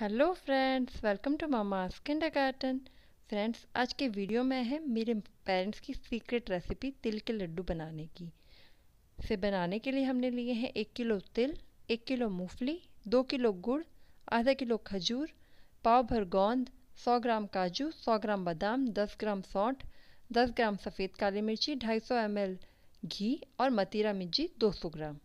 hello friends welcome to मामा kindergarten friends आज के वीडियो में है मेरे पेरेंट्स की सीक्रेट रेसिपी तिल के लड्डू बनाने की से बनाने के लिए हमने लिए हैं एक किलो तिल एक किलो मूंगफली दो किलो गुड़ आधा किलो खजूर पाव भर गोंद सौ ग्राम काजू सौ ग्राम बादाम दस ग्राम सौंठ दस ग्राम सफ़ेद काली मिर्ची ढाई सौ एम घी और मतीरा मिर्ची दो सौ ग्राम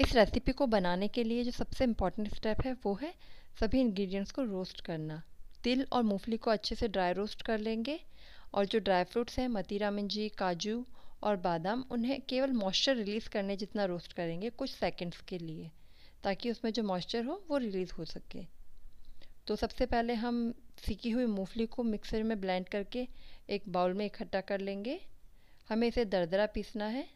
इस रेसिपी को बनाने के लिए जो सबसे इम्पॉर्टेंट स्टेप है वो है सभी इंग्रेडिएंट्स को रोस्ट करना तिल और मूंगफली को अच्छे से ड्राई रोस्ट कर लेंगे और जो ड्राई फ्रूट्स हैं मतीरा मंजी काजू और बादाम उन्हें केवल मॉइस्चर रिलीज़ करने जितना रोस्ट करेंगे कुछ सेकंड्स के लिए ताकि उसमें जो मॉइस्चर हो वो रिलीज़ हो सके तो सबसे पहले हम सीखी हुई मूंगफली को मिक्सर में ब्लेंड करके एक बाउल में इकट्ठा कर लेंगे हमें इसे दरदरा पीसना है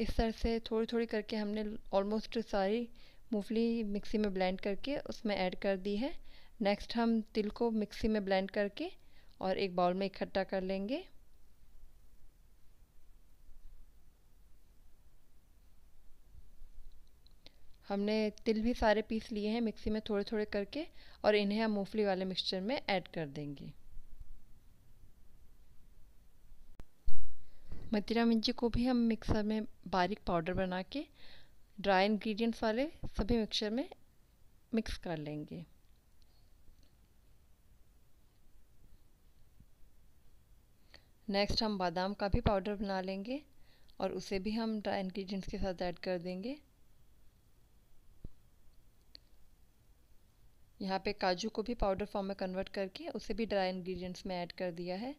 इस तरह से थोड़ी थोड़ी करके हमने ऑलमोस्ट सारी मूंगफली मिक्सी में ब्लेंड करके उसमें ऐड कर दी है नेक्स्ट हम तिल को मिक्सी में ब्लेंड करके और एक बाउल में इकट्ठा कर लेंगे हमने तिल भी सारे पीस लिए हैं मिक्सी में थोड़े थोड़े करके और इन्हें हम मूंगफली वाले मिक्सचर में ऐड कर देंगे मतीरा मिर्ची को भी हम मिक्सर में बारीक पाउडर बना के ड्राई इंग्रेडिएंट्स वाले सभी मिक्सर में मिक्स कर लेंगे नेक्स्ट हम बादाम का भी पाउडर बना लेंगे और उसे भी हम ड्राई इंग्रेडिएंट्स के साथ ऐड कर देंगे यहाँ पे काजू को भी पाउडर फॉर्म में कन्वर्ट करके उसे भी ड्राई इंग्रेडिएंट्स में ऐड कर दिया है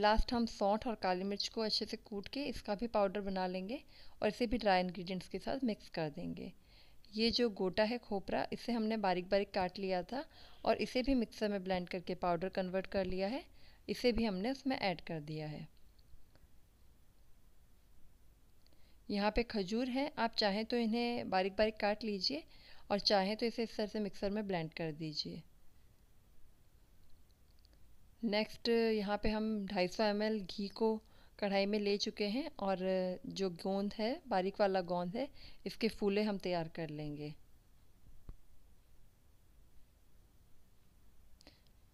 लास्ट हम सौंठ और काली मिर्च को अच्छे से कूट के इसका भी पाउडर बना लेंगे और इसे भी ड्राई इंग्रेडिएंट्स के साथ मिक्स कर देंगे ये जो गोटा है खोपरा इसे हमने बारीक बारीक काट लिया था और इसे भी मिक्सर में ब्लेंड करके पाउडर कन्वर्ट कर लिया है इसे भी हमने उसमें ऐड कर दिया है यहाँ पे खजूर है आप चाहें तो इन्हें बारीक बारीक काट लीजिए और चाहें तो इसे इस तरह से मिक्सर में ब्लेंड कर दीजिए नेक्स्ट यहाँ पे हम 250 सौ घी को कढ़ाई में ले चुके हैं और जो गोंद है बारीक वाला गोंद है इसके फूले हम तैयार कर लेंगे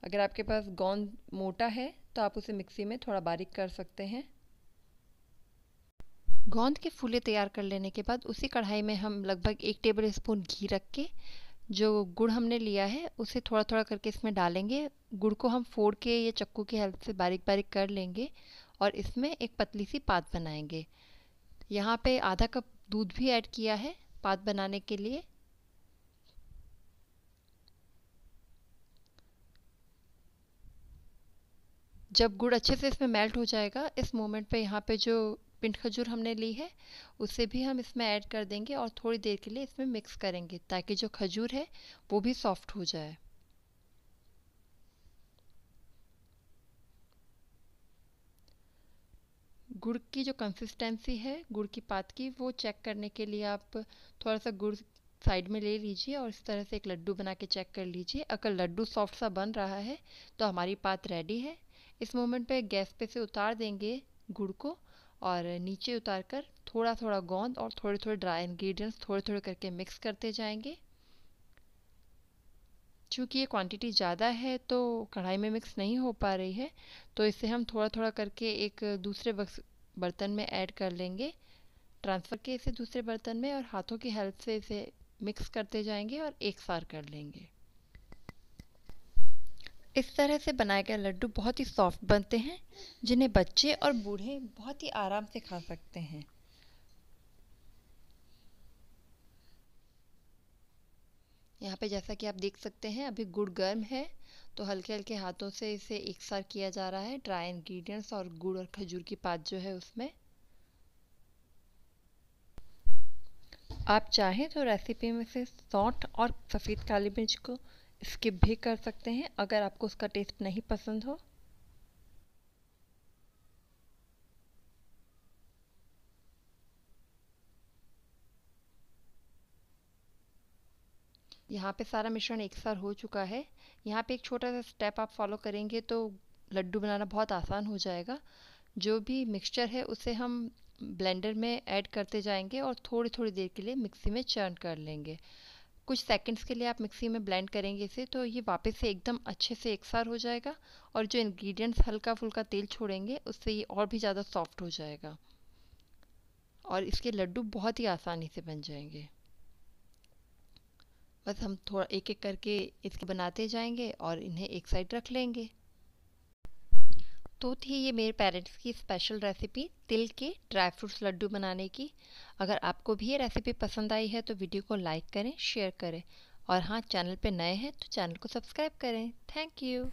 अगर आपके पास गोंद मोटा है तो आप उसे मिक्सी में थोड़ा बारीक कर सकते हैं गोंद के फूले तैयार कर लेने के बाद उसी कढ़ाई में हम लगभग एक टेबल स्पून घी रख के जो गुड़ हमने लिया है उसे थोड़ा थोड़ा करके इसमें डालेंगे गुड़ को हम फोड़ के या चक्कू की हेल्प से बारीक बारीक कर लेंगे और इसमें एक पतली सी पात बनाएंगे यहाँ पे आधा कप दूध भी ऐड किया है पात बनाने के लिए जब गुड़ अच्छे से इसमें मेल्ट हो जाएगा इस मोमेंट पे यहाँ पे जो पिंट खजूर हमने ली है उसे भी हम इसमें ऐड कर देंगे और थोड़ी देर के लिए इसमें मिक्स करेंगे ताकि जो खजूर है वो भी सॉफ्ट हो जाए गुड़ की जो कंसिस्टेंसी है गुड़ की पात की वो चेक करने के लिए आप थोड़ा सा गुड़ साइड में ले लीजिए और इस तरह से एक लड्डू बना के चेक कर लीजिए अगर लड्डू सॉफ्ट सा बन रहा है तो हमारी पात रेडी है इस मोमेंट पे गैस पे से उतार देंगे गुड़ को और नीचे उतार कर थोड़ा थोड़ा गोंद और थोड़े थोड़े ड्राई इंग्रेडिएंट्स थोड़े थोड़े करके मिक्स करते जाएंगे चूँकि ये क्वांटिटी ज़्यादा है तो कढ़ाई में मिक्स नहीं हो पा रही है तो इसे हम थोड़ा थोड़ा करके एक दूसरे बर्तन में ऐड कर लेंगे ट्रांसफ़र के इसे दूसरे बर्तन में और हाथों की हेल्प से इसे मिक्स करते जाएंगे और एक सार कर लेंगे इस तरह से बनाए गए लड्डू बहुत ही सॉफ्ट बनते हैं जिन्हें बच्चे और बूढ़े बहुत ही आराम से खा सकते हैं यहाँ पे जैसा कि आप देख सकते हैं अभी गुड़ गर्म है तो हल्के हल्के हाथों से इसे एक साथ किया जा रहा है ड्राई इंग्रेडिएंट्स और गुड़ और खजूर की पात जो है उसमें आप चाहें तो रेसिपी में से सौंठ और सफ़ेद काली मिर्च को स्किप भी कर सकते हैं अगर आपको उसका टेस्ट नहीं पसंद हो यहाँ पे सारा मिश्रण एक साथ हो चुका है यहाँ पे एक छोटा सा स्टेप आप फॉलो करेंगे तो लड्डू बनाना बहुत आसान हो जाएगा जो भी मिक्सचर है उसे हम ब्लेंडर में ऐड करते जाएंगे और थोड़ी थोड़ी देर के लिए मिक्सी में चर्न कर लेंगे कुछ सेकंड्स के लिए आप मिक्सी में ब्लेंड करेंगे इसे तो ये वापस से एकदम अच्छे से एकसार हो जाएगा और जो इंग्रेडिएंट्स हल्का फुल्का तेल छोड़ेंगे उससे ये और भी ज़्यादा सॉफ्ट हो जाएगा और इसके लड्डू बहुत ही आसानी से बन जाएंगे बस हम थोड़ा एक एक करके इसके बनाते जाएंगे और इन्हें एक साइड रख लेंगे तो थी ये मेरे पेरेंट्स की स्पेशल रेसिपी तिल के ड्राई फ्रूट्स लड्डू बनाने की अगर आपको भी ये रेसिपी पसंद आई है तो वीडियो को लाइक करें शेयर करें और हाँ चैनल पे नए हैं तो चैनल को सब्सक्राइब करें थैंक यू